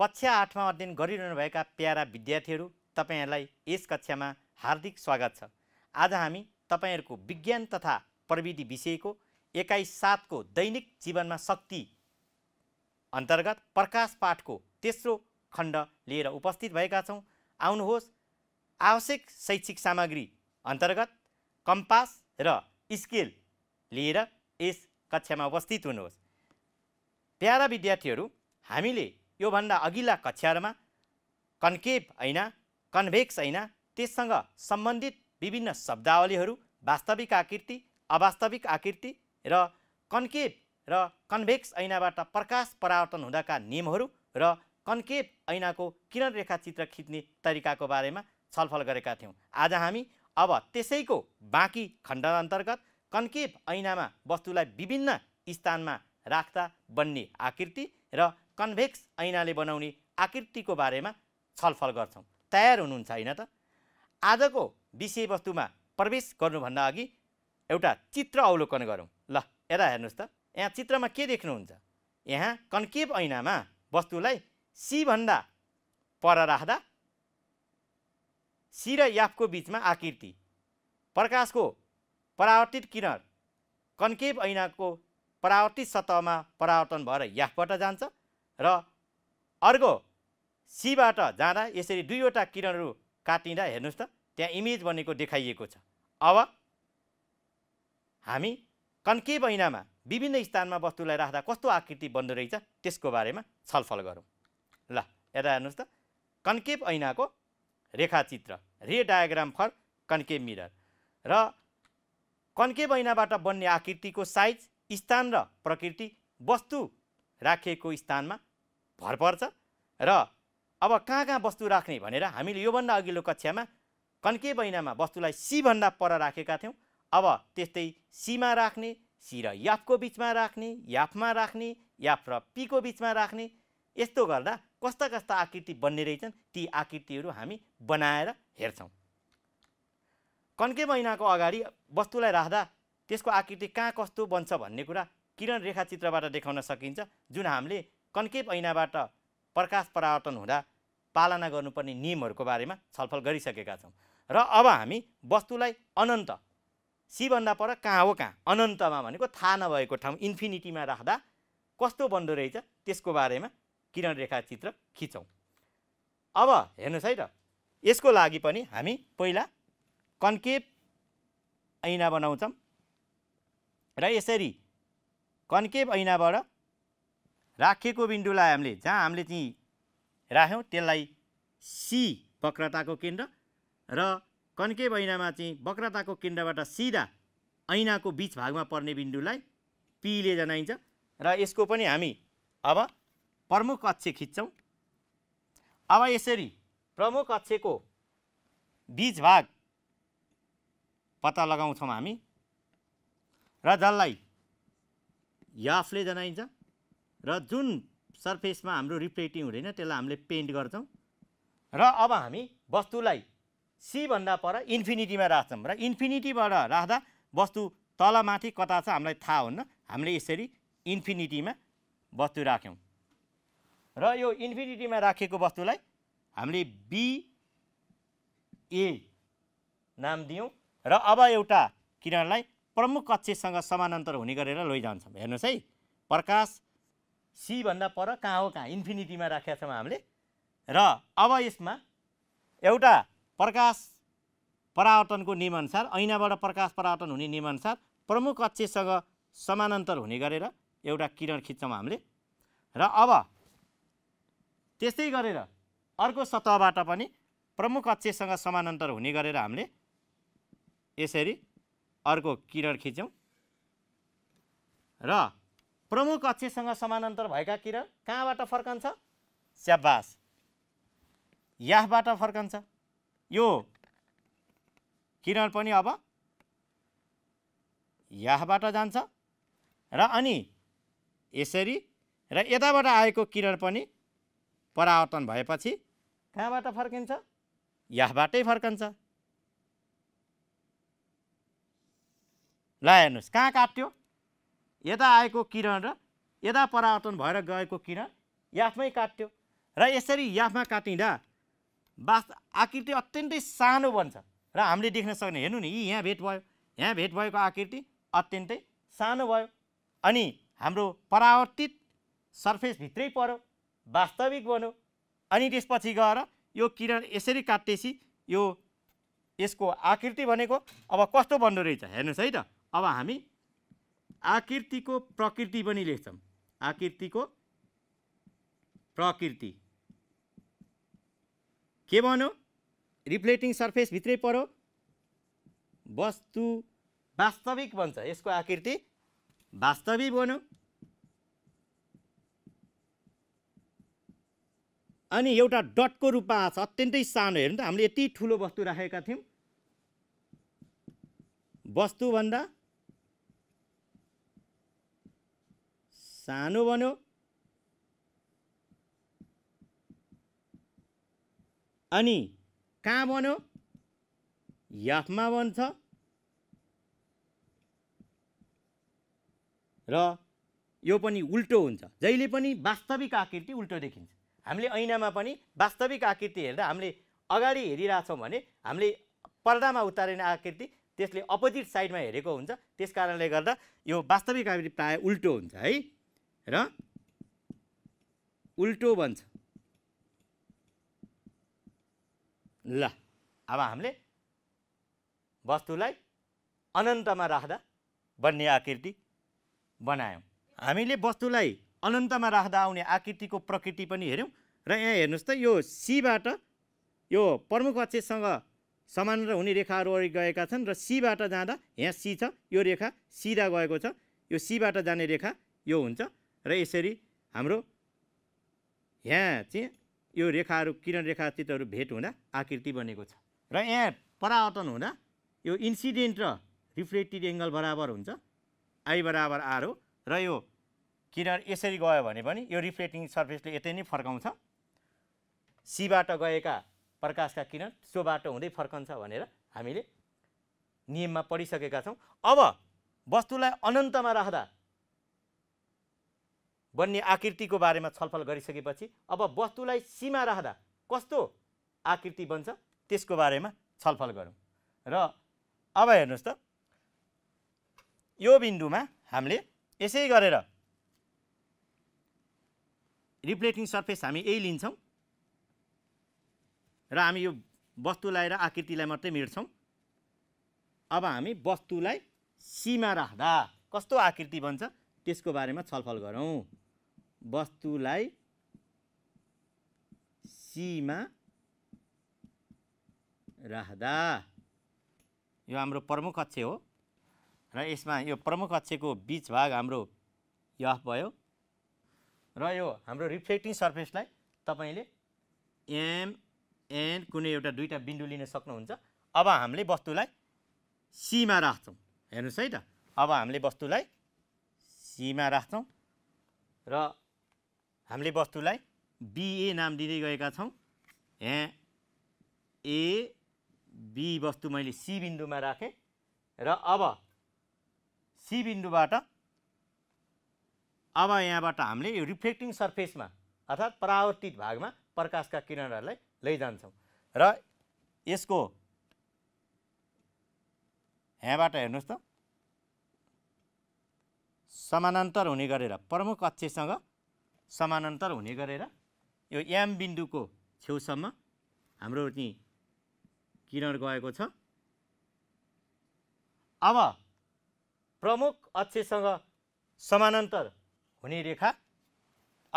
कक्षा आठमा अध्ययन गरिरहनुभएका प्यारा विद्यार्थीहरू तपाईँहरूलाई यस कक्षामा हार्दिक स्वागत छ आज हामी तपाईँहरूको विज्ञान तथा प्रविधि विषयको एक्काइस सातको दैनिक जीवनमा शक्ति अन्तर्गत प्रकाश पाठको तेस्रो खण्ड लिएर उपस्थित भएका छौँ आउनुहोस् आवश्यक शैक्षिक सामग्री अन्तर्गत कम्पास र स्केल लिएर यस कक्षामा उपस्थित हुनुहोस् प्यारा विद्यार्थीहरू हामीले योभन्दा अघिल्ला कक्षाहरूमा कन्केभ ऐना कन्भेक्स ऐना त्यससँग सम्बन्धित विभिन्न शब्दावलीहरू वास्तविक आकृति अवास्तविक आकृति र कन्केभ र कन्भेक्स ऐनाबाट प्रकाश परावर्तन हुँदाका नियमहरू र कन्केभ ऐनाको किरण रेखा चित्र खिच्ने तरिकाको बारेमा छलफल गरेका थियौँ आज हामी अब त्यसैको बाँकी खण्ड अन्तर्गत कन्केभ ऐनामा वस्तुलाई विभिन्न स्थानमा राख्दा बन्ने आकृति र कन्भेक्स ऐनाले बनाउने आकृतिको बारेमा छलफल गर्छौँ तयार हुनुहुन्छ होइन त आजको विषयवस्तुमा प्रवेश गर्नुभन्दा अघि एउटा चित्र अवलोकन गरौँ ल यता हेर्नुहोस् त यहाँ चित्रमा के देख्नुहुन्छ यहाँ कन्केभ ऐनामा वस्तुलाई सीभन्दा पर राख्दा सी र याफको बिचमा आकृति प्रकाशको परावर्तित किरण कन्केभ ऐनाको परावर्तित सतहमा परावर्तन भएर याफबाट जान्छ र अर्को सीबाट जाँदा यसरी दुईवटा किरणहरू काटिँदा हेर्नुहोस् त त्यहाँ इमेज बनेको देखाइएको छ अब हामी कन्केभ ऐनामा विभिन्न स्थानमा वस्तुलाई राख्दा कस्तो आकृति बन्दो रहेछ त्यसको बारेमा छलफल गरौँ ल यता हेर्नुहोस् त कन्केभ ऐनाको रेखाचित्र ray diagram for concave mirror र कन्केभ ऐनाबाट बन्ने आकृतिको साइज स्थान र प्रकृति वस्तु राखिएको स्थानमा भर पर्छ र अब कहाँ कहाँ वस्तु राख्ने भनेर हामीले योभन्दा अघिल्लो कक्षामा कन्के महिनामा वस्तुलाई सीभन्दा पर राखेका थियौँ अब त्यस्तै सीमा राख्ने सी र याफको बिचमा राख्ने याफमा राख्ने याफ र पीको बिचमा राख्ने यस्तो गर्दा कस्ता कस्ता आकृति बन्ने रहेछन् ती आकृतिहरू हामी बनाएर हेर्छौँ कन्के महिनाको अगाडि वस्तुलाई राख्दा त्यसको आकृति कहाँ कस्तो बन्छ भन्ने कुरा किरण रेखाचित्रबाट देखाउन सकिन्छ जुन हामीले कन्केप ऐनाबाट प्रकाश परावर्तन हुँदा पालना गर्नुपर्ने नियमहरूको बारेमा छलफल गरिसकेका छौँ र अब हामी वस्तुलाई अनन्त सीभन्दा पर कहाँ हो कहाँ अनन्तमा भनेको थाहा नभएको ठाउँ इन्फिनिटीमा राख्दा कस्तो बन्दो रहेछ त्यसको बारेमा किरण रेखा चित्र खिचौँ अब हेर्नुहोस् है त यसको लागि पनि हामी पहिला कन्केप ऐना बनाउँछौँ र यसरी कन्केप ऐनाबाट राखेको बिन्दुलाई हामीले जहाँ हामीले चाहिँ राख्यौँ त्यसलाई सी वक्रताको केन्द्र र कन्केभ ऐनामा चाहिँ वक्रताको केन्द्रबाट सिधा ऐनाको बिच भागमा पर्ने बिन्दुलाई पीले जनाइन्छ र यसको पनि हामी अब प्रमुख अक्ष खिच्छौँ अब यसरी प्रमुख अक्षको बिच भाग पत्ता लगाउँछौँ हामी र जसलाई याफले जनाइन्छ र जुन सर्फेसमा हाम्रो रिफ्लेक्टिङ हुँदैन त्यसलाई हामीले पेन्ट गर्छौँ र अब हामी वस्तुलाई सीभन्दा पर इन्फिनिटीमा राख्छौँ र इन्फिनिटीबाट राख्दा वस्तु तलमाथि कता छ हामीलाई थाहा हुन्न हामीले यसरी इन्फिनिटीमा वस्तु राख्यौँ र यो इन्फिनिटीमा राखेको वस्तुलाई हामीले बिए नाम दियौँ र अब एउटा किरणलाई प्रमुख कक्षसँग समानान्तर हुने गरेर लैजान्छौँ हेर्नुहोस् है प्रकाश सीभन्दा पर कहाँ हो कहाँ इन्फिनिटीमा राखेका छौँ हामीले र अब यसमा एउटा प्रकाश परावर्तनको नियमअनुसार ऐनाबाट प्रकाश परावर्तन हुने नियमअनुसार प्रमुख अक्षसँग समानान्तर हुने गरेर एउटा किरण खिच्छौँ हामीले र अब त्यस्तै गरेर अर्को सतहबाट पनि प्रमुख अक्षसँग समानान्तर हुने गरेर हामीले यसरी अर्को किरण खिच्यौँ र प्रमुख अक्षसँग समानान्तर भएका किरण कहाँबाट फर्कन्छ स्याबास याहबाट फर्कन्छ यो किरण पनि अब याहबाट जान्छ र अनि यसरी र यताबाट आएको किरण पनि परावर्तन भएपछि कहाँबाट फर्किन्छ याहबाटै फर्कन्छ ल हेर्नुहोस् कहाँ काट्यो यता आएको किरण र यता परावर्तन भएर गएको किरण याफमै काट्यो र यसरी याफमा काटिँदा वास् आकृति अत्यन्तै सानो बन्छ र हामीले देख्न सक्ने हेर्नु नि यी यहाँ भेट भयो यहाँ भेट भएको आकृति अत्यन्तै सानो भयो अनि हाम्रो परावर्तित सर्फेसभित्रै पऱ्यो वास्तविक बन्यो अनि त्यसपछि गएर यो किरण यसरी काटेपछि यो यसको आकृति भनेको अब कस्तो बन्दो रहेछ हेर्नुहोस् है त अब हामी आकृतिको प्रकृति पनि लेख्छौँ आकृतिको प्रकृति के भन्यो रिफ्लेक्टिङ भित्रै पऱ्यो वस्तु वास्तविक भन्छ यसको आकृति वास्तविक भन्यो अनि एउटा डटको रूपमा आएको छ अत्यन्तै सानो हेर्नु त हामीले यति ठुलो वस्तु राखेका थियौँ वस्तुभन्दा सानो बन्यो अनि कहाँ बन्यो यफमा बन्छ र यो पनि उल्टो हुन्छ जहिले पनि वास्तविक आकृति उल्टो देखिन्छ हामीले ऐनामा पनि वास्तविक आकृति हेर्दा हामीले अगाडि हेरिरहेछौँ भने हामीले पर्दामा उतारिने आकृति त्यसले अपोजिट साइडमा हेरेको हुन्छ त्यस कारणले गर्दा यो वास्तविक आकृति प्रायः उल्टो हुन्छ है र उल्टो बन्छ ल अब हामीले वस्तुलाई अनन्तमा राख्दा बन्ने आकृति बनायौँ हामीले वस्तुलाई अनन्तमा राख्दा आउने आकृतिको प्रकृति पनि हेऱ्यौँ र यहाँ हेर्नुहोस् त यो सीबाट यो प्रमुख अक्षसँग समान र हुने रेखाहरू अघि गएका छन् र सीबाट जाँदा यहाँ सी छ यो रेखा सिधा गएको छ यो सीबाट जाने रेखा यो हुन्छ र यसरी हाम्रो यहाँ चाहिँ यो रेखाहरू किरण रेखा चित्रहरू भेट हुँदा आकृति बनेको छ र यहाँ परावर्तन हुँदा यो इन्सिडेन्ट र रिफ्लेक्टेड एङ्गल बराबर हुन्छ आई बराबर आर हो र यो किरण यसरी गयो भने पनि यो रिफ्लेक्टिङ सर्फेसले यतै नै फर्काउँछ सीबाट गएका प्रकाशका किरण सो सोबाट हुँदै फर्कन्छ भनेर हामीले नियममा पढिसकेका छौँ अब वस्तुलाई अनन्तमा राख्दा बन्ने आकृतिको बारेमा छलफल गरिसकेपछि अब वस्तुलाई सीमा राख्दा कस्तो आकृति बन्छ त्यसको बारेमा छलफल गरौँ र अब हेर्नुहोस् त यो बिन्दुमा हामीले यसै गरेर रिफ्लेक्टिङ सर्फेस हामी यही लिन्छौँ र हामी यो वस्तुलाई र आकृतिलाई मात्रै मेट्छौँ अब हामी वस्तुलाई सीमा राख्दा कस्तो आकृति बन्छ त्यसको बारेमा छलफल गरौँ वस्तुलाई सीमा राख्दा यो हाम्रो प्रमुख अक्ष हो र यसमा यो प्रमुख अक्षको बिच भाग हाम्रो यफ भयो र यो हाम्रो रिफ्लेक्टिङ सर्फेसलाई तपाईँले एम एन कुनै एउटा दुईवटा बिन्दु लिन सक्नुहुन्छ अब हामीले वस्तुलाई सीमा राख्छौँ हेर्नुहोस् है त अब हामीले वस्तुलाई सीमा राख्छौँ र हामीले वस्तुलाई बिए नाम दिँदै गएका छौँ यहाँ ए बी वस्तु मैले सी बिन्दुमा राखेँ र अब सी बिन्दुबाट अब यहाँबाट हामीले यो रिफ्लेक्टिङ सर्फेसमा अर्थात् परावर्तित भागमा प्रकाशका किरणहरूलाई लैजान्छौँ र यसको यहाँबाट हेर्नुहोस् त समानान्तर हुने गरेर प्रमुख अक्षसँग समानान्तर हुने गरेर यो एम बिन्दुको छेउसम्म हाम्रो नि किरण गएको छ अब प्रमुख अक्षसँग समानान्तर हुने रेखा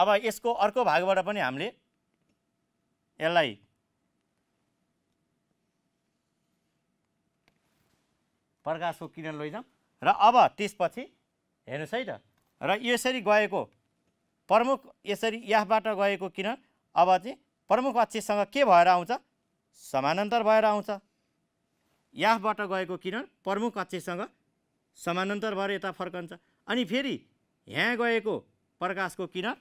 अब यसको अर्को भागबाट पनि हामीले यसलाई प्रकाशको किरण लैजाउँ र अब त्यसपछि हेर्नुहोस् है त र यसरी गएको प्रमुख यसरी यहाँबाट गएको किन अब चाहिँ प्रमुख अक्षसँग के भएर आउँछ समानान्तर भएर आउँछ यहाँबाट गएको किरण प्रमुख अक्षसँग समानान्तर भएर यता फर्कन्छ अनि फेरि यहाँ गएको प्रकाशको किरण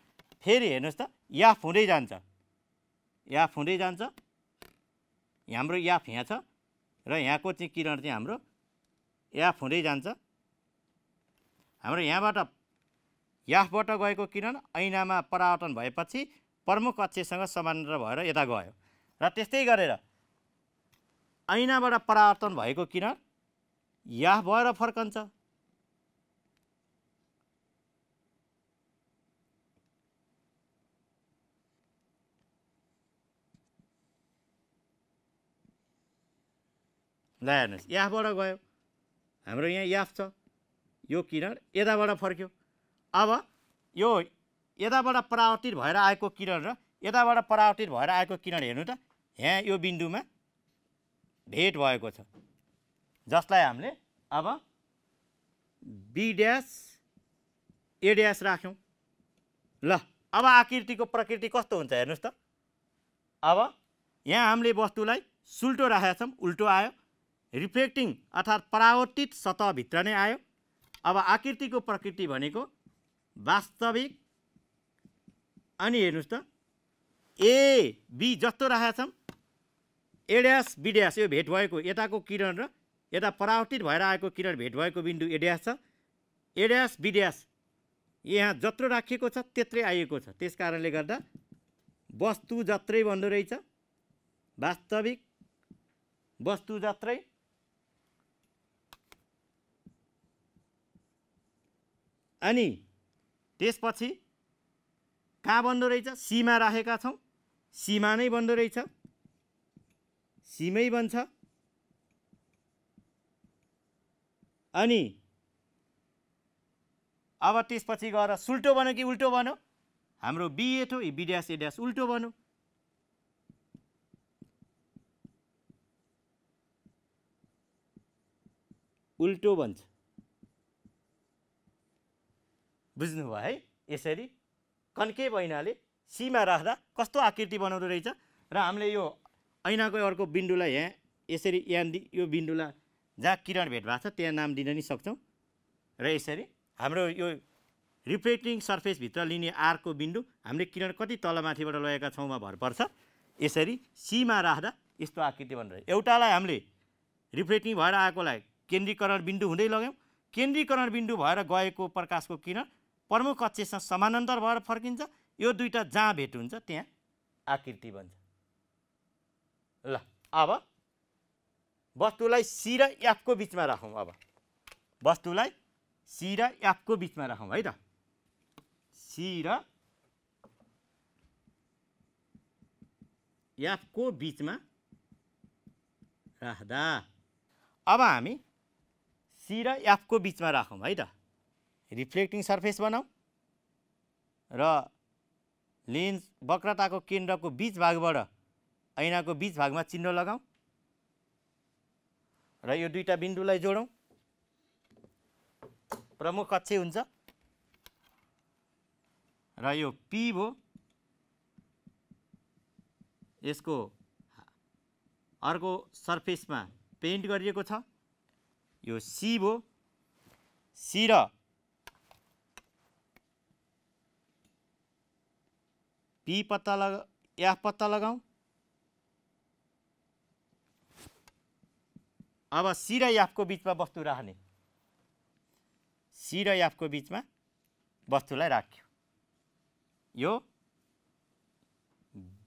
फेरि हेर्नुहोस् त याफ हुँदै जान्छ याफ हुँदै जान्छ हाम्रो याफ यहाँ छ र यहाँको चाहिँ किरण चाहिँ हाम्रो याफ हुँदै जान्छ हाम्रो यहाँबाट याफबाट गएको किरण ऐनामा परावर्तन भएपछि प्रमुख अक्षसँग समानान्तर भएर यता गयो र त्यस्तै गरेर ऐनाबाट परावर्तन भएको किरण याफ भएर फर्कन्छ ल हेर्नुहोस् याफबाट गयो हाम्रो यहाँ याफ छ यो किरण यताबाट फर्क्यो अब यो यताबाट परावर्तित भएर आएको किरण र यताबाट परावर्तित भएर आएको किरण हेर्नु त यहाँ यो बिन्दुमा भेट भएको छ जसलाई हामीले अब बी ड्यास ए ड्यास राख्यौँ ल अब आकृतिको प्रकृति कस्तो हुन्छ हेर्नुहोस् त अब यहाँ हामीले वस्तुलाई सुल्टो राखेका छौँ उल्टो आयो रिफ्लेक्टिङ अर्थात् परावर्तित सतहभित्र नै आयो अब आकृतिको प्रकृति भनेको वास्तविक अनि हेर्नुहोस् त ए बी जस्तो राखेका छौँ एड्यास बिड्यास यो भेट भएको यताको किरण र यता परावर्तित भएर आएको किरण भेट भएको बिन्दु एड्यास छ एड्यास बिड्यास यहाँ जत्रो राखिएको छ त्यत्रै आइएको छ त्यस कारणले गर्दा वस्तु जत्रै भन्दो रहेछ वास्तविक वस्तु जत्रै अनि त्यसपछि कहाँ बन्दो रहेछ सीमा राखेका छौँ सीमा नै बन्दो रहेछ सीमै बन्छ अनि अब त्यसपछि गएर सुल्टो बन्यो कि उल्टो बन्यो हाम्रो बी थो B dash B dash A dash उल्टो बन्यो उल्टो बन्छ बुझ्नुभयो है यसरी कन्केभ ऐनाले सीमा राख्दा कस्तो आकृति बनाउँदो रहेछ र हामीले यो ऐनाको अर्को बिन्दुलाई यहाँ यसरी यहाँ यो बिन्दुलाई जहाँ किरण भेट भएको छ त्यहाँ नाम दिन नि सक्छौँ र यसरी हाम्रो यो रिफ्लेक्टिङ सर्फेसभित्र लिने आरको बिन्दु हामीले किरण कति तलमाथिबाट लगेका छौँमा भर पर्छ यसरी सीमा राख्दा यस्तो आकृति भनेर एउटालाई हामीले रिफ्लेक्टिङ भएर आएकोलाई केन्द्रीकरण बिन्दु हुँदै लग्यौँ केन्द्रीकरण बिन्दु भएर गएको प्रकाशको किरण प्रमुख कक्षसँग समानान्तर भएर फर्किन्छ यो दुईवटा जहाँ भेट हुन्छ त्यहाँ आकृति बन्छ ल अब वस्तुलाई सी र एफको बिचमा राखौँ अब वस्तुलाई सी र एफको बिचमा राखौँ है त सी र एफको बिचमा राख्दा अब हामी सी र एफको बिचमा राखौँ है त रिफ्लेक्टिङ सर्फेस बनाऊ र लेन्स वक्रताको केन्द्रको बिच भागबाट ऐनाको बिच भागमा चिन्ह लगाऊ र यो दुईवटा बिन्दुलाई जोडौँ प्रमुख कक्ष हुन्छ र यो पी भयो यसको अर्को सर्फेसमा पेन्ट गरिएको छ यो सी भयो सी र बी पत्ता लगाऊ एफ पत्ता लगाऊँ अब सी र याफको बिचमा वस्तु राख्ने सी र याफको बिचमा वस्तुलाई राख्यो यो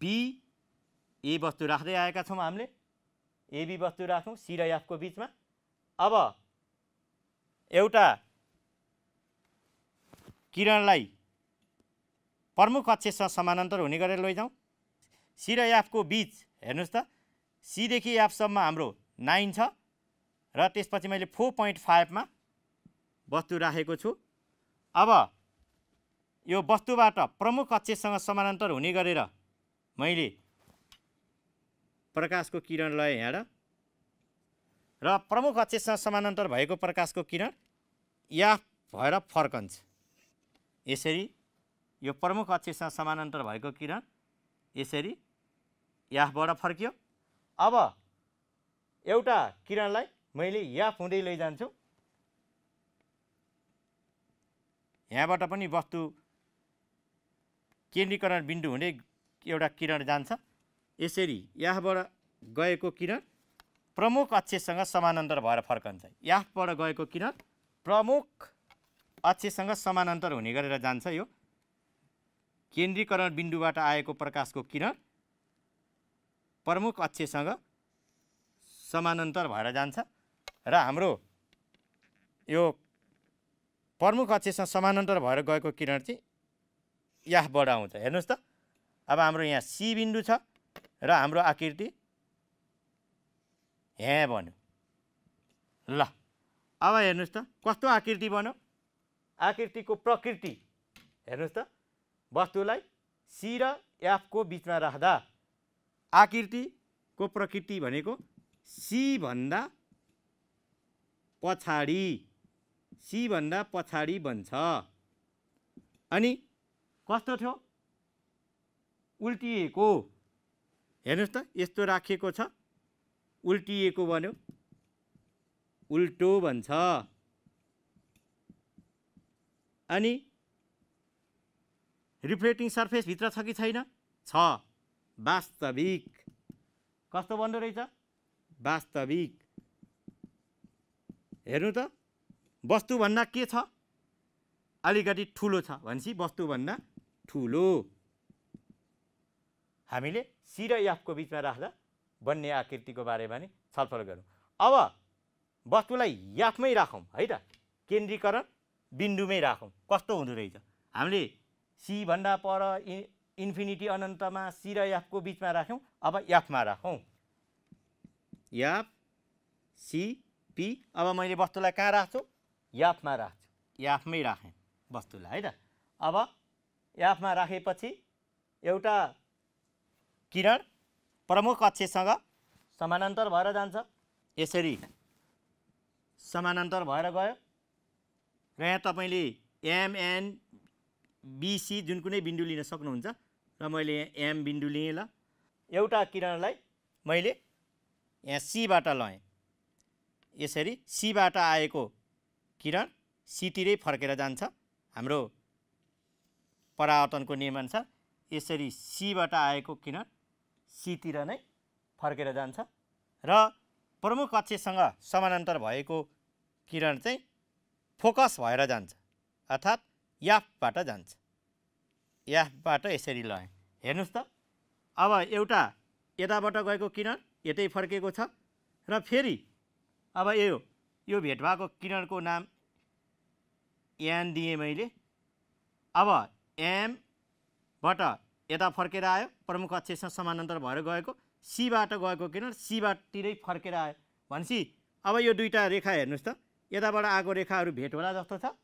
बी ए वस्तु राख्दै आएका छौँ हामीले एबी वस्तु राखौँ सी र याफको बिचमा अब एउटा किरणलाई प्रमुख अक्षसँग समानान्तर हुने गरेर लैजाउँ सी र एफको बिच हेर्नुहोस् त सीदेखि एफसम्म हाम्रो नाइन छ र त्यसपछि मैले फोर पोइन्ट फाइभमा वस्तु राखेको छु अब यो वस्तुबाट प्रमुख अक्षसँग समानान्तर हुने गरेर मैले प्रकाशको किरण लएँ यहाँ र प्रमुख अक्षसँग समानान्तर भएको प्रकाशको किरण याफ भएर फर्कन्छ यसरी यो प्रमुख अक्षसँग समानान्तर भएको किरण यसरी याफबाट फर्कियो अब एउटा किरणलाई मैले याफ हुँदै लैजान्छु यहाँबाट पनि वस्तु केन्द्रीकरण बिन्दु हुँदै एउटा किरण जान्छ यसरी याफबाट गएको किरण प्रमुख अक्षसँग समानान्तर भएर फर्कन्छ याफबाट गएको किरण प्रमुख अक्षसँग समानान्तर हुने गरेर जान्छ यो केन्द्रीकरण बिन्दुबाट आएको प्रकाशको किरण प्रमुख अक्षसँग समानान्तर भएर जान्छ र हाम्रो यो प्रमुख अक्षसँग समानान्तर भएर गएको किरण चाहिँ याहबाट आउँछ हेर्नुहोस् त अब हाम्रो यहाँ सी बिन्दु छ र हाम्रो आकृति यहाँ बन्यो ल अब हेर्नुहोस् त कस्तो आकृति बन्यो आकृतिको प्रकृति हेर्नुहोस् त वस्तुलाई सी र एफको बिचमा राख्दा आकृतिको प्रकृति भनेको सीभन्दा पछाडि सीभन्दा पछाडि बन्छ अनि कस्तो थियो उल्टिएको हेर्नुहोस् त यस्तो राखिएको छ उल्टिएको भन्यो उल्टो भन्छ अनि रिफ्लेक्टिङ सर्फेसभित्र छ कि छैन छ वास्तविक कस्तो बन्दो रहेछ वास्तविक हेर्नु त वस्तुभन्दा के छ अलिकति ठुलो छ भनेपछि वस्तुभन्दा ठुलो हामीले सी र एफको बिचमा राख्दा बन्ने आकृतिको बारेमा नि छलफल गरौँ अब वस्तुलाई याफमै राखौँ है त केन्द्रीकरण बिन्दुमै राखौँ कस्तो हुँदो रहेछ हामीले सीभन्दा पर इ इन्फिनिटी अनन्तमा सी र एफको बिचमा राख्यौँ अब एफमा राखौँ एफ सी पी अब मैले वस्तुलाई कहाँ राख्छु याफमा राख्छु याफमै राखेँ वस्तुलाई है त अब याफमा राखेपछि एउटा किरण प्रमुख अक्षसँग समानान्तर भएर जान्छ यसरी समानान्तर भएर गयो र यहाँ तपाईँले एमएन बिसी जुन कुनै बिन्दु लिन सक्नुहुन्छ र मैले एम बिन्दु लिएँ ल एउटा किरणलाई मैले यहाँ सीबाट लएँ यसरी सीबाट आएको किरण सीतिरै फर्केर जान्छ हाम्रो परावर्तनको नियमअनुसार यसरी सीबाट आएको किरण सीतिर नै फर्केर जान्छ र प्रमुख अक्षसँग समानान्तर भएको किरण चाहिँ फोकस भएर जान्छ अर्थात् याफबाट जान्छ याफबाट यसरी लय हेर्नुहोस् त अब एउटा यताबाट गएको किरण यतै फर्केको छ र फेरि अब यो यो भेट भएको किरणको नाम एन दिएँ मैले अब एमबाट यता फर्केर आयो प्रमुख अक्षसँग समानान्तर भएर गएको सीबाट गएको किरण सीबाटतिरै फर्केर आयो भनेपछि अब यो दुईवटा रेखा हेर्नुहोस् त यताबाट आएको रेखाहरू भेट होला जस्तो छ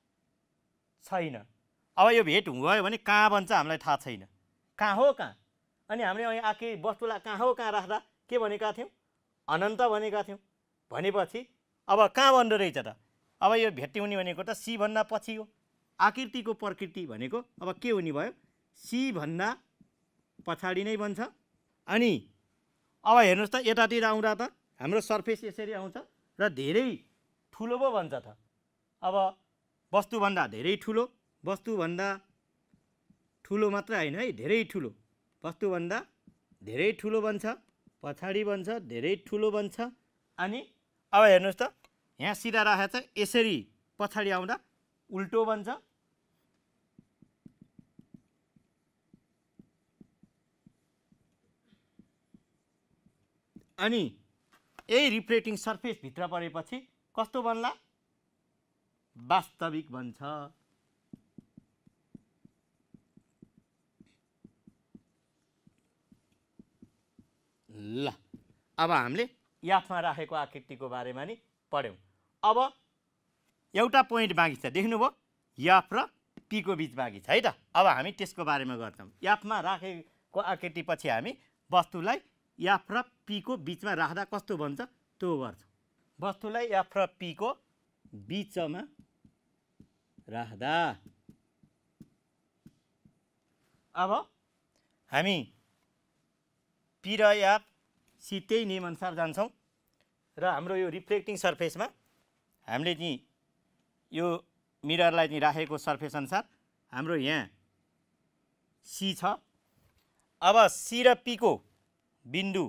छैन अब यो भेट भयो भने कहाँ भन्छ हामीलाई थाहा छैन कहाँ हो कहाँ अनि हामीले अहिले आके वस्तुलाई कहाँ हो कहाँ राख्दा के भनेका थियौँ अनन्त भनेका थियौँ भनेपछि अब कहाँ भन्दो रहेछ त अब यो हुने भनेको त सीभन्दा पछि हो आकृतिको प्रकृति भनेको अब के हुने भयो सीभन्दा पछाडि नै बन्छ अनि अब हेर्नुहोस् त यतातिर आउँदा त हाम्रो सर्फेस यसरी आउँछ र धेरै ठुलो पो बन्छ त अब वस्तुभन्दा धेरै ठुलो वस्तुभन्दा ठुलो मात्र होइन है धेरै ठुलो वस्तुभन्दा धेरै ठुलो बन्छ पछाडि बन्छ धेरै ठुलो बन्छ अनि अब हेर्नुहोस् त यहाँ सिधा राखेको छ यसरी पछाडि आउँदा उल्टो बन्छ अनि यही रिफ्लेक्टिङ सर्फेसभित्र परेपछि कस्तो बन्ला वास्तविक भन्छ ल अब हामीले याफमा राखेको आकृतिको बारेमा नि पढ्यौँ अब एउटा पोइन्ट बाँकी छ देख्नुभयो याफ र पीको बिच बाँकी छ है त अब हामी त्यसको बारेमा गर्छौँ याफमा राखेको आकृति पछि हामी वस्तुलाई याफ र पीको बिचमा राख्दा कस्तो भन्छ त्यो गर्छौँ वस्तुलाई याफ र पीको बिचमा राख्दा अब हामी पी र या सी त्यही नियमअनुसार जान्छौँ र हाम्रो यो रिफ्लेक्टिङ सर्फेसमा हामीले चाहिँ यो मिररलाई चाहिँ राखेको सर्फेस अनुसार हाम्रो यहाँ सी छ अब सी र पीको बिन्दु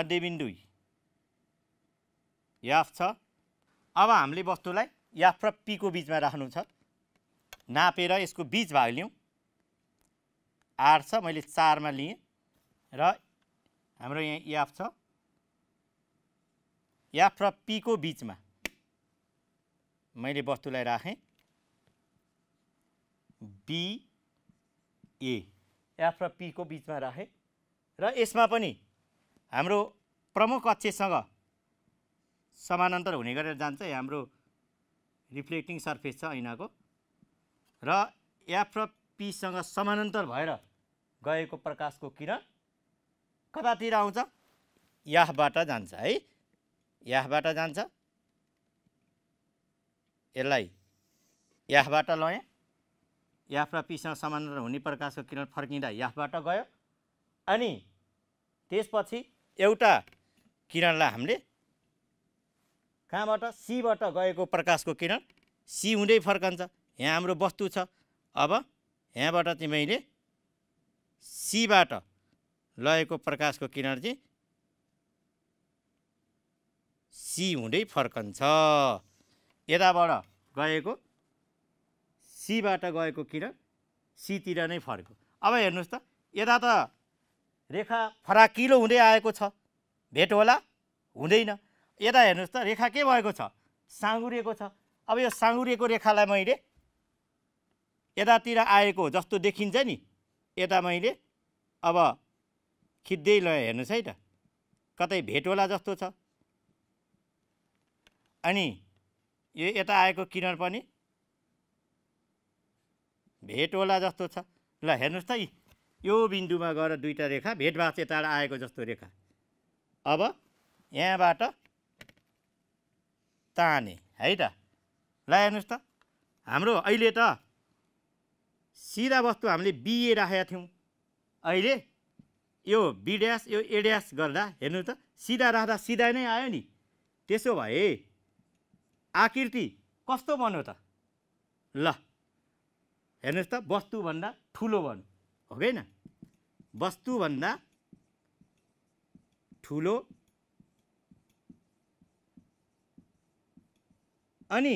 मध्यबिन्दु याफ छ अब हामीले वस्तुलाई याफ र पीको बिचमा राख्नु छ नापेर यसको बिच भाग लिउँ आर छ मैले चारमा लिएँ र हाम्रो यहाँ याफ छ याफ र पीको बिचमा मैले वस्तुलाई राखेँ ए एफ र पीको बिचमा राखेँ र यसमा पनि हाम्रो प्रमुख अक्षसँग समानान्तर हुने गरेर जान्छ हाम्रो रिफ्लेक्टिङ सर्फेस छ ऐनाको र एफ र पीसँग समानान्तर भएर गएको प्रकाशको किरण कतातिर आउँछ याहबाट जान्छ है याहबाट जान्छ यसलाई याहबाट लयेँ याफ र पीसँग समानान्तर हुने प्रकाशको किरण फर्किँदा याफबाट गयो अनि त्यसपछि एउटा किरणलाई हामीले कहाँबाट सीबाट गएको प्रकाशको किरण सी हुँदै फर्कन्छ यहाँ हाम्रो वस्तु छ अब यहाँबाट चाहिँ मैले सीबाट लगेको प्रकाशको किरण चाहिँ सी हुँदै फर्कन्छ यताबाट गएको सीबाट गएको किरण सीतिर नै फर्क्यो अब हेर्नुहोस् त यता त रेखा फराकिलो हुँदै आएको छ भेट होला हुँदैन यता हेर्नुहोस् त रेखा के भएको छ साँगुरिएको छ अब यो साँगुरिएको रेखालाई मैले यतातिर आएको जस्तो देखिन्छ नि यता मैले अब खिच्दै ल हेर्नुहोस् है त कतै भेटोला जस्तो छ अनि यो यता आएको किरण पनि भेटोला जस्तो छ ल हेर्नुहोस् त यो बिन्दुमा गएर दुईवटा रेखा भेटभाष यताबाट आएको जस्तो रेखा अब यहाँबाट ताने है त ल हेर्नुहोस् त हाम्रो अहिले त सिधा वस्तु हामीले बिए राखेका थियौँ अहिले यो बिड्यास यो एड्यास गर्दा हेर्नु त सिधा राख्दा सिधा नै आयो नि त्यसो भए आकृति कस्तो बन्यो त ल हेर्नुहोस् त वस्तुभन्दा ठुलो बन हो कि न वस्तुभन्दा ठुलो अनि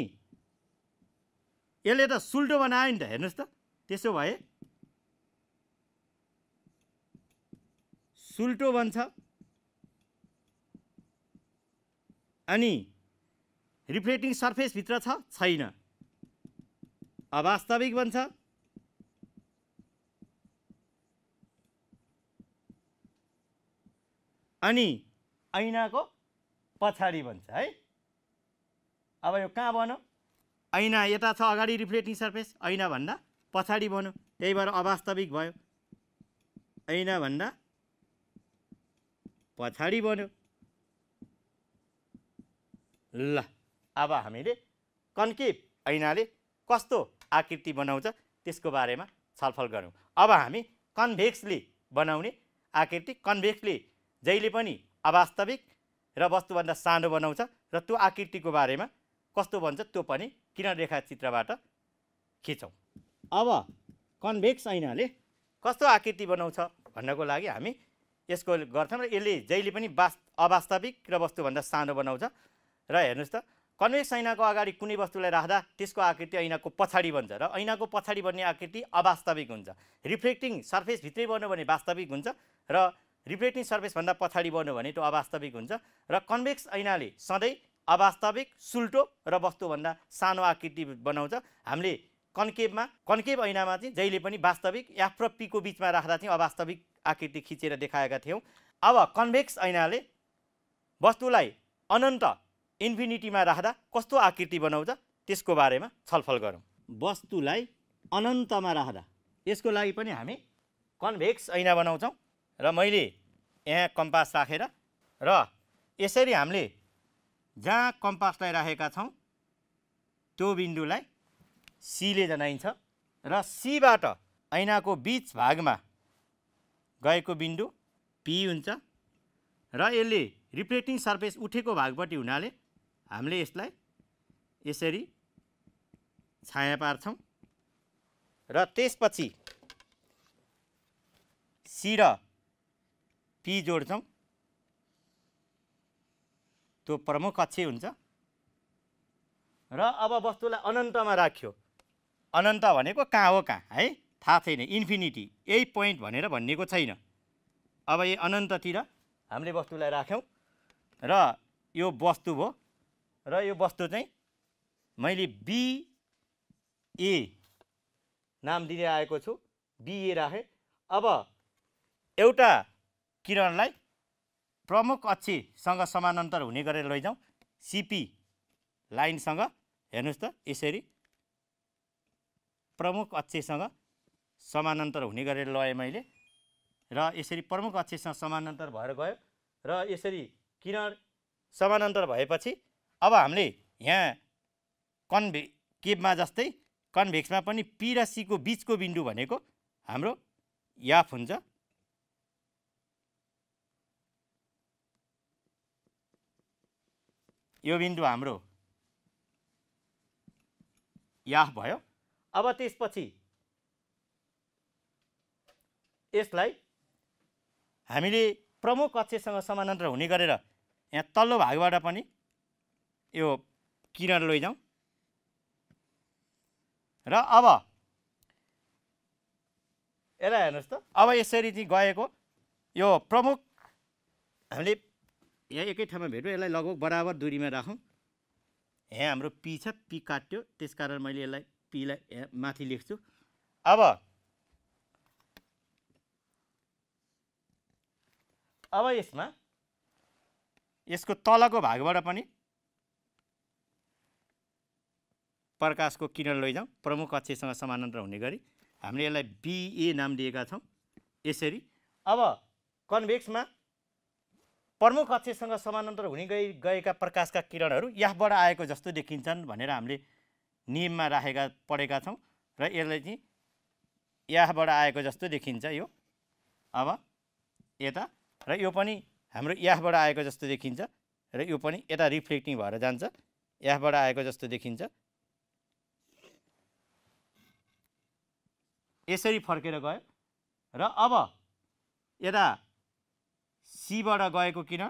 यसले त सुल्टो बनायो नि त हेर्नुहोस् त त्यसो भए सुल्टो बन्छ अनि रिफ्लेक्टिङ सर्फेसभित्र छ छैन अवास्तविक बन्छ अनि ऐनाको पछाडि बन्छ है अब यो कहाँ बन्यो ऐना यता छ अगाडि रिफ्लेक्टिङ सर्फेस ऐना ऐनाभन्दा पछाडि बन्यो त्यही भएर अवास्तविक भयो ऐना भन्दा पछाडि बन्यो ल अब हामीले कन्केभ ऐनाले कस्तो आकृति बनाउँछ त्यसको बारेमा छलफल गरौँ अब हामी कन्भेक्सले बनाउने आकृति कन्भेक्सले जहिले पनि अवास्तविक र वस्तुभन्दा सानो बनाउँछ र त्यो आकृतिको बारेमा कस्तो बन्छ त्यो पनि किन रेखा चित्रबाट खिचौँ अब कन्भेक्स ऐनाले कस्तो आकृति बनाउँछ भन्नको लागि हामी यसको गर्छौँ र यसले जहिले पनि वास् अवास्तविक र वस्तुभन्दा सानो बनाउँछ र हेर्नुहोस् त कन्भेक्स ऐनाको अगाडि कुनै वस्तुलाई राख्दा त्यसको आकृति ऐनाको पछाडि बन्छ र ऐनाको पछाडि बन्ने आकृति अवास्तविक हुन्छ रिफ्लेक्टिङ सर्फेसभित्रै बन्यो भने वास्तविक हुन्छ र रिफ्लेक्टिङ सर्फेसभन्दा पछाडि बन्यो भने त्यो अवास्तविक हुन्छ र कन्भेक्स ऐनाले सधैँ अवास्तविक सुल्टो र वस्तुभन्दा सानो आकृति बनाउँछ हामीले कन्केभमा कन्केभ ऐनामा चाहिँ जहिले पनि वास्तविक एफ र पीको बिचमा राख्दा चाहिँ अवास्तविक आकृति खिचेर देखाएका थियौँ अब कन्भेक्स ऐनाले वस्तुलाई अनन्त इन्फिनिटीमा राख्दा कस्तो आकृति बनाउँछ त्यसको बारेमा छलफल गरौँ वस्तुलाई अनन्तमा राख्दा यसको लागि पनि हामी कन्भेक्स ऐना बनाउँछौँ र मैले यहाँ कम्पास राखेर र यसरी हामीले जहाँ कम्पासलाई राखेका छौँ त्यो बिन्दुलाई सीले जनाइन्छ र सीबाट ऐनाको बिच भागमा गएको बिन्दु पी हुन्छ र यसले रिफ्लेक्टिङ सर्फेस उठेको भागपट्टि हुनाले हामीले यसलाई यसरी छाया पार्छौँ र त्यसपछि सी र पी जोड्छौँ त्यो प्रमुख अक्ष हुन्छ र अब वस्तुलाई अनन्तमा राख्यो अनन्त भनेको कहाँ हो कहाँ है थाहा छैन इन्फिनिटी यही पोइन्ट भनेर भनिएको छैन अब यही अनन्ततिर हामीले वस्तुलाई राख्यौँ र यो वस्तु भयो र यो वस्तु चाहिँ मैले बिए नाम दिँदै आएको छु बिए राखेँ अब एउटा किरणलाई प्रमुख अक्षसँग समानान्तर हुने गरेर लैजाउँ सिपी लाइनसँग हेर्नुहोस् त यसरी प्रमुख अक्षसँग समानान्तर हुने गरेर लगेँ मैले र यसरी प्रमुख अक्षसँग समानान्तर भएर गयो र यसरी किनार समानान्तर भएपछि अब हामीले यहाँ कन्भे केबमा जस्तै कन्भेक्समा पनि पी र सीको बिचको बिन्दु भनेको हाम्रो याफ हुन्छ यो बिन्दु हाम्रो याह भयो अब त्यसपछि यसलाई हामीले प्रमुख अक्षसँग समानान्तर हुने गरेर यहाँ तल्लो भागबाट पनि यो किरण लैजाउँ र अब यसलाई हेर्नुहोस् त अब यसरी चाहिँ गएको यो प्रमुख हामीले यहाँ एकै ठाउँमा भेट्यो यसलाई लगभग बराबर दुरीमा राखौँ यहाँ हाम्रो पी छ पी काट्यो त्यस कारण मैले यसलाई पीलाई यहाँ माथि लेख्छु अब अब यसमा यसको तलको भागबाट पनि प्रकाशको किरण लैजाउँ प्रमुख अक्षसँग समानान्तर हुने गरी हामीले यसलाई बिए नाम दिएका छौँ यसरी अब कन्भेक्समा प्रमुख अक्षसँग समानान्तर हुने गई गएका प्रकाशका किरणहरू यहाँबाट आएको जस्तो देखिन्छन् भनेर हामीले नियममा राखेका पढेका छौँ र यसलाई चाहिँ यहाँबाट आएको जस्तो देखिन्छ यो अब यता र यो पनि हाम्रो यहाँबाट आएको जस्तो देखिन्छ र यो पनि यता रिफ्लेक्टिङ भएर जान्छ यहाँबाट आएको जस्तो देखिन्छ यसरी फर्केर गयो र अब यता सीबाट गएको किन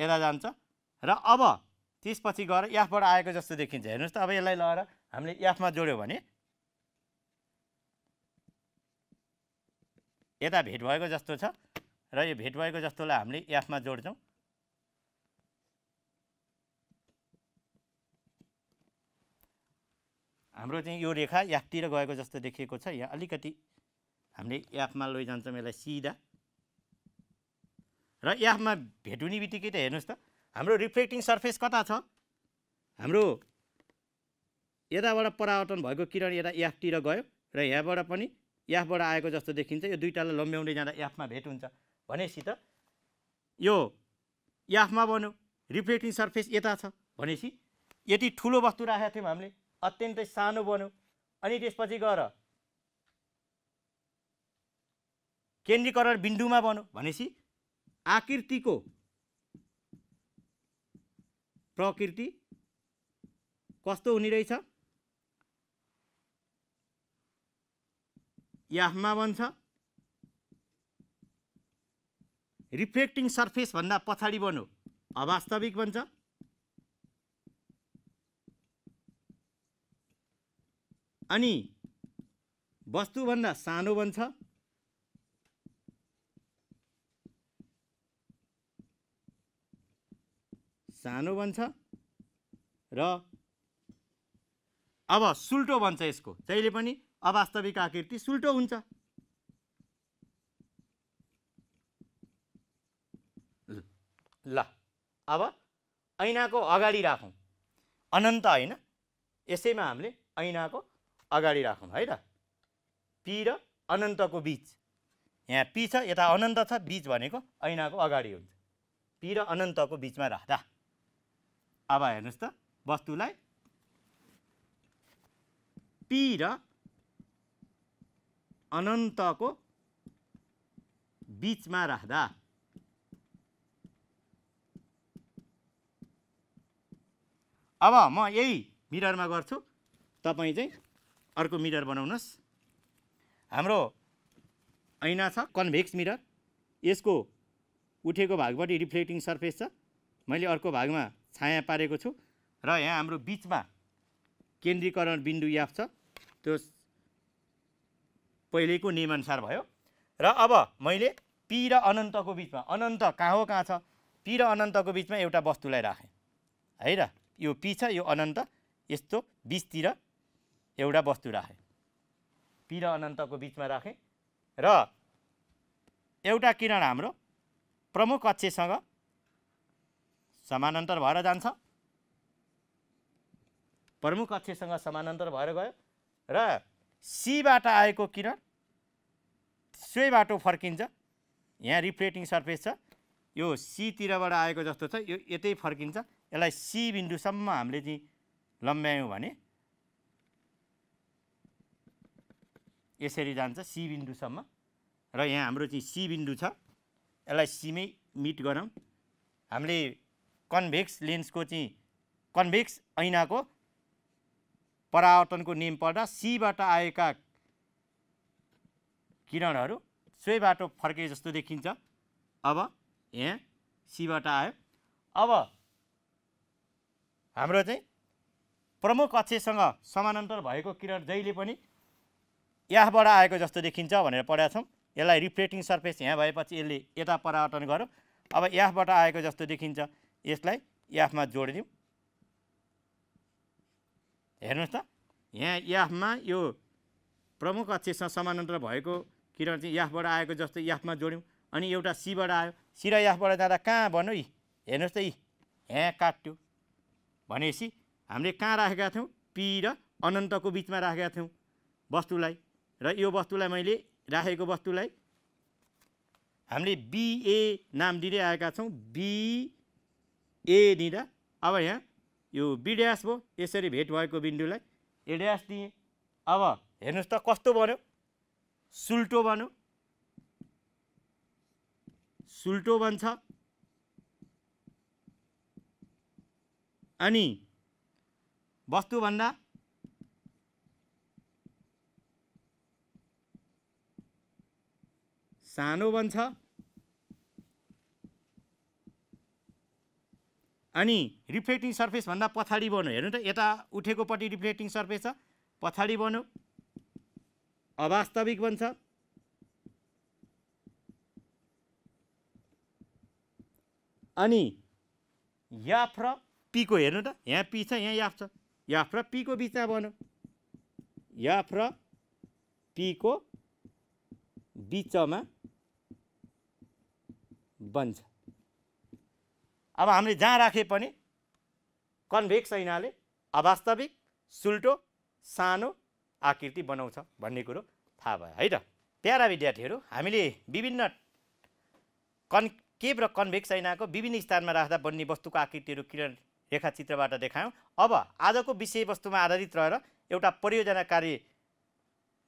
यता जान्छ र अब त्यसपछि गएर एफबाट आएको जस्तो देखिन्छ हेर्नुहोस् त अब यसलाई लगाएर हामीले एफमा जोड्यो भने यता भेट भएको जस्तो छ र यो भेट भएको जस्तोलाई हामीले एफमा जोड्छौँ हाम्रो चाहिँ यो रेखा एफतिर गएको जस्तो देखिएको छ यहाँ अलिकति हामीले एफमा लैजान्छौँ यसलाई सिधा र एफमा भेट हुने बित्तिकै त हेर्नुहोस् त हाम्रो रिफ्लेक्टिङ सर्फेस कता छ हाम्रो यताबाट परावर्तन भएको किरण यता याफतिर गयो र यहाँबाट पनि एफबाट आएको जस्तो देखिन्छ यो दुइटालाई लम्ब्याउँदै जाँदा याफमा भेट हुन्छ भनेपछि त यो याफमा बन्यो रिफ्लेक्टिङ सर्फेस यता छ भनेपछि यति ठुलो वस्तु राखेका थियौँ हामीले अत्यन्तै सानो बन्यो अनि त्यसपछि गएर केन्द्रीकरण बिन्दुमा बन्यो भनेपछि आकृतिको प्रकृति कस्तो हुने रहेछ याफमा बन्छ रिफ्लेक्टिङ सर्फेसभन्दा पछाडि बन्यो अवास्तविक बन्छ अनि वस्तुभन्दा सानो बन्छ सानो बन्छ र अब सुल्टो बन्छ यसको जहिले पनि अवास्तविक आकृति सुल्टो हुन्छ ल अब ऐनाको अगाडि राखौँ अनन्त होइन यसैमा हामीले ऐनाको अगाडि राखौँ है त पी र अनन्तको बिच यहाँ पी छ यता अनन्त छ बिच भनेको ऐनाको अगाडि हुन्छ पी र अनन्तको बिचमा राख्दा अब हेर्नुहोस् त वस्तुलाई पी र अनन्तको बिचमा राख्दा अब म यही मिररमा गर्छु तपाईँ चाहिँ अर्को मिरर बनाउनुहोस् हाम्रो ऐना छ कन्भेक्स मिरर यसको उठेको भागपट्टि रिफ्लेक्टिङ सर्फेस छ मैले अर्को भागमा छाया पारेको छु र यहाँ हाम्रो बिचमा केन्द्रीकरण बिन्दु याफ छ त्यो पहिलेको नियमअनुसार भयो र अब मैले पी र अनन्तको बिचमा अनन्त कहाँ हो कहाँ छ पी र अनन्तको बिचमा एउटा वस्तुलाई राखेँ है र यो पी छ यो अनन्त यस्तो बिचतिर एउटा वस्तु राखेँ पी र अनन्तको बिचमा राखेँ र एउटा किरण हाम्रो प्रमुख अक्षसँग समानान्तर भएर जान्छ प्रमुख अक्षसँग समानान्तर भएर गयो र सीबाट आएको किरण सोही बाटो फर्किन्छ यहाँ रिफ्लेक्टिङ सर्फेस छ यो सीतिरबाट आएको जस्तो छ यो यतै फर्किन्छ यसलाई सी बिन्दुसम्म हामीले चाहिँ लम्ब्यायौँ भने यसरी जान्छ सी बिन्दुसम्म र यहाँ हाम्रो चाहिँ सी बिन्दु छ यसलाई सीमै मिट गरौँ हामीले कन्भेक्स लेन्सको चाहिँ कन्भेक्स ऐनाको परावर्तनको नियम पर्दा सीबाट आएका किरणहरू सोही बाटो फर्के जस्तो देखिन्छ अब यहाँ सीबाट आयो अब हाम्रो चाहिँ प्रमुख अक्षसँग समानान्तर भएको किरण जहिले पनि यहाँबाट आएको जस्तो देखिन्छ भनेर पढाएको छौँ यसलाई रिफ्लेक्टिङ सर्फेस यहाँ भएपछि यसले यता परावर्तन गर्यो अब यहाँबाट आएको जस्तो देखिन्छ यसलाई याफमा जोडिदिउँ हेर्नुहोस् त यहाँ याफमा यो प्रमुख अक्षसँग समानान्तर भएको किरण चाहिँ याफबाट आएको जस्तै याफमा जोड्यौँ अनि एउटा सीबाट आयो सी र याफबाट जाँदा कहाँ भन्नु यी हेर्नुहोस् त यी यहाँ काट्यो भनेपछि हामीले कहाँ राखेका थियौँ पी र अनन्तको बिचमा राखेका थियौँ वस्तुलाई र यो वस्तुलाई मैले राखेको वस्तुलाई हामीले बिए नाम दिँदै आएका छौँ बी ए दिँदा अब यहाँ यो बिड्यास भयो यसरी भेट भएको बिन्दुलाई एड्यास दिएँ अब हेर्नुहोस् त कस्तो बन्यो सुल्टो बन्यो सुल्टो बन्छ अनि वस्तुभन्दा सानो बन्छ अनि रिफ्लेक्टिङ सर्फेसभन्दा पछाडि बन्यो हेर्नु त यता उठेकोपट्टि रिफ्लेक्टिङ सर्फेस छ पछाडि बन्यो अवास्तविक बन्छ अनि याफ र पीको हेर्नु त यहाँ पी छ यहाँ याफ छ याफ र पीको बिचमा बन्यो याफ र पीको बिचमा बन्छ अब हामीले जहाँ राखे पनि कन्भेक्स ऐनाले अवास्तविक सुल्टो सानो आकृति बनाउँछ भन्ने कुरो थाहा भयो है त प्यारा विद्यार्थीहरू हामीले विभिन्न कन् कन्केभ र कन्भेक्स ऐनाको विभिन्न स्थानमा राख्दा बन्ने वस्तुको आकृतिहरू किरण रेखाचित्रबाट देखायौँ अब आजको विषयवस्तुमा आधारित रहेर एउटा परियोजना कार्य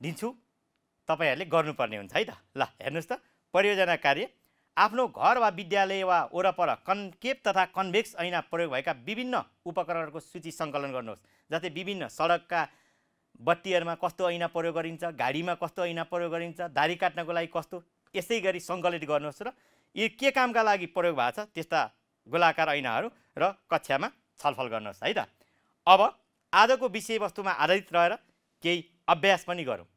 दिन्छु तपाईँहरूले गर्नुपर्ने हुन्छ है त ल हेर्नुहोस् त परियोजना कार्य आफ्नो घर वा विद्यालय वा वरपर कन्केप तथा कन्भेक्स ऐना प्रयोग भएका विभिन्न उपकरणहरूको सूची सङ्कलन गर्नुहोस् जस्तै विभिन्न सडकका बत्तीहरूमा कस्तो ऐना प्रयोग गरिन्छ गाडीमा कस्तो ऐना प्रयोग गरिन्छ दारी काट्नको लागि कस्तो यसै गरी सङ्कलित गर्नुहोस् र यी के कामका लागि प्रयोग भएको छ त्यस्ता गोलाकार ऐनाहरू र कक्षामा छलफल गर्नुहोस् है त अब आजको विषयवस्तुमा आधारित रहेर केही अभ्यास पनि गरौँ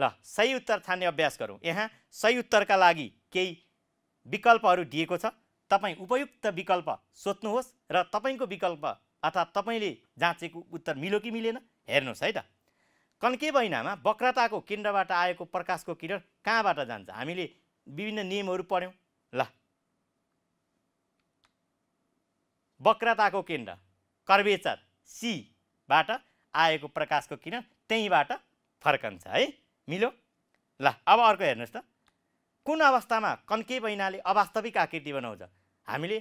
ल सही उत्तर छान्ने अभ्यास गरौँ यहाँ सही उत्तरका लागि केही विकल्पहरू दिएको छ तपाईँ उपयुक्त विकल्प सोध्नुहोस् र तपाईँको विकल्प अर्थात् तपाईँले जाँचेको उत्तर मिल्यो कि मिलेन हेर्नुहोस् है त कन्के महिनामा वक्रताको केन्द्रबाट आएको प्रकाशको किरण कहाँबाट जान्छ हामीले विभिन्न नियमहरू पढ्यौँ ल वक्रताको केन्द्र कर्वेचर सीबाट आएको प्रकाशको किरण त्यहीँबाट फर्कन्छ है मिलो ल अब अर्को हेर्नुहोस् त कुन अवस्थामा कन्केभ ऐनाले अवास्तविक आकृति बनाउँछ हामीले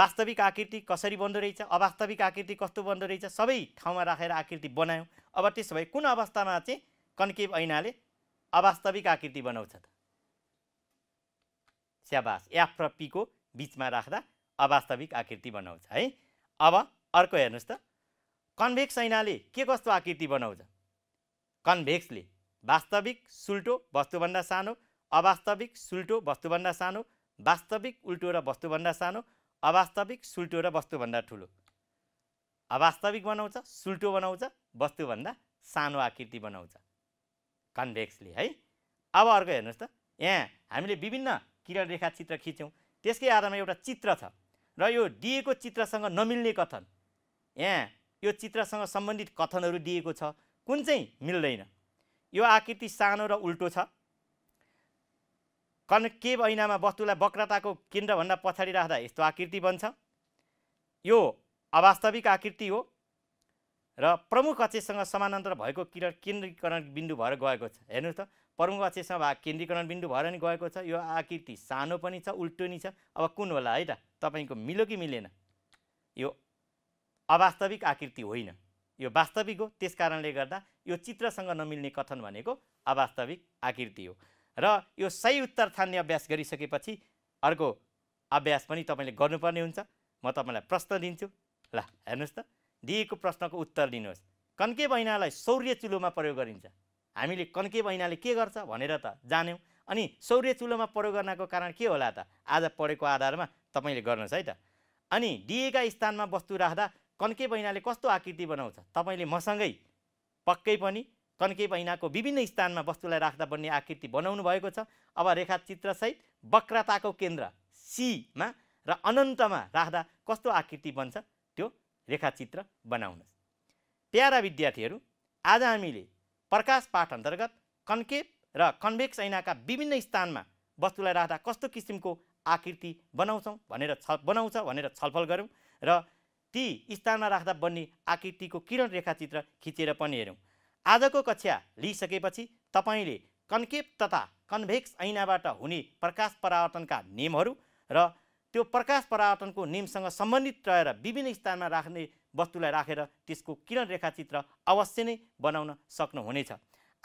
वास्तविक आकृति कसरी बन्दो रहेछ अवास्तविक आकृति कस्तो बन्दो रहेछ सबै ठाउँमा राखेर आकृति बनायौँ अब त्यसो भए कुन अवस्थामा चाहिँ कन्केभ ऐनाले अवास्तविक आकृति बनाउँछ त स्याबास एफ र पीको बिचमा राख्दा अवास्तविक आकृति बनाउँछ है अब अर्को हेर्नुहोस् त कन्भेक्स ऐनाले के कस्तो आकृति बनाउँछ कन्भेक्सले वास्तविक सुल्टो वस्तुभन्दा सानो अवास्तविक सुल्टो वस्तुभन्दा सानो वास्तविक उल्टो र वस्तुभन्दा सानो अवास्तविक सुल्टो र वस्तुभन्दा ठुलो अवास्तविक बनाउँछ सुल्टो बनाउँछ वस्तुभन्दा सानो आकृति बनाउँछ कन्भेक्सले है अब अर्को हेर्नुहोस् त यहाँ हामीले विभिन्न किरण रेखा चित्र खिच्यौँ त्यसकै आधारमा एउटा चित्र छ र यो दिएको चित्रसँग नमिल्ने कथन यहाँ यो चित्रसँग सम्बन्धित कथनहरू दिएको छ कुन चाहिँ मिल्दैन यो आकृति सानो र उल्टो छ के ऐनामा वस्तुलाई वक्रताको केन्द्रभन्दा पछाडि राख्दा यस्तो आकृति बन्छ यो अवास्तविक आकृति हो र प्रमुख अक्षसँग समानान्तर भएको किरण केन्द्रीकरण बिन्दु भएर गएको छ हेर्नुहोस् त प्रमुख अक्षसँग भएको केन्द्रीकरण बिन्दु भएर नि गएको छ यो आकृति सानो पनि छ उल्टो नि छ अब कुन होला है त तपाईँको मिलो कि मिलेन यो अवास्तविक आकृति होइन यो वास्तविक हो त्यस कारणले गर्दा यो चित्रसँग नमिल्ने कथन भनेको अवास्तविक आकृति हो र यो सही उत्तर थान्ने अभ्यास गरिसकेपछि अर्को अभ्यास पनि तपाईँले गर्नुपर्ने हुन्छ म तपाईँलाई प्रश्न दिन्छु ल हेर्नुहोस् त दिएको प्रश्नको उत्तर दिनुहोस् कन्के बैनालाई सौर्य चुलोमा प्रयोग गरिन्छ हामीले कन्के बैनाले के गर्छ भनेर त जान्यौँ अनि सौर्य चुलोमा प्रयोग गर्नको कारण के होला त आज पढेको आधारमा तपाईँले गर्नुहोस् है त अनि दिएका स्थानमा वस्तु राख्दा कन्के ऐनाले कस्तो आकृति बनाउँछ तपाईँले मसँगै पक्कै पनि कन्केप ऐनाको विभिन्न स्थानमा वस्तुलाई राख्दा बन्ने आकृति बनाउनु भएको छ अब रेखाचित्रसहित वक्रताको केन्द्र सीमा र अनन्तमा राख्दा कस्तो आकृति बन्छ त्यो रेखाचित्र बनाउनुहोस् प्यारा विद्यार्थीहरू आज हामीले प्रकाश पाठ अन्तर्गत कन्केप र कन्भेक्स ऐनाका विभिन्न स्थानमा वस्तुलाई राख्दा कस्तो किसिमको आकृति बनाउँछौँ भनेर छ बनाउँछ भनेर छलफल गऱ्यौँ र ती स्थानमा राख्दा बन्ने आकृतिको किरण रेखाचित्र खिचेर पनि हेरौँ आजको कक्षा लिइसकेपछि तपाईँले कन्केप तथा कन्भेक्स ऐनाबाट हुने प्रकाश परावर्तनका नियमहरू र त्यो प्रकाश परावर्तनको नियमसँग सम्बन्धित रहेर विभिन्न स्थानमा राख्ने वस्तुलाई राखेर त्यसको किरण रेखाचित्र अवश्य नै बनाउन सक्नुहुनेछ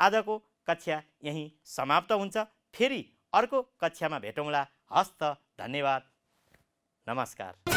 आजको कक्षा यहीँ समाप्त हुन्छ फेरि अर्को कक्षामा भेटौँला हस्त धन्यवाद नमस्कार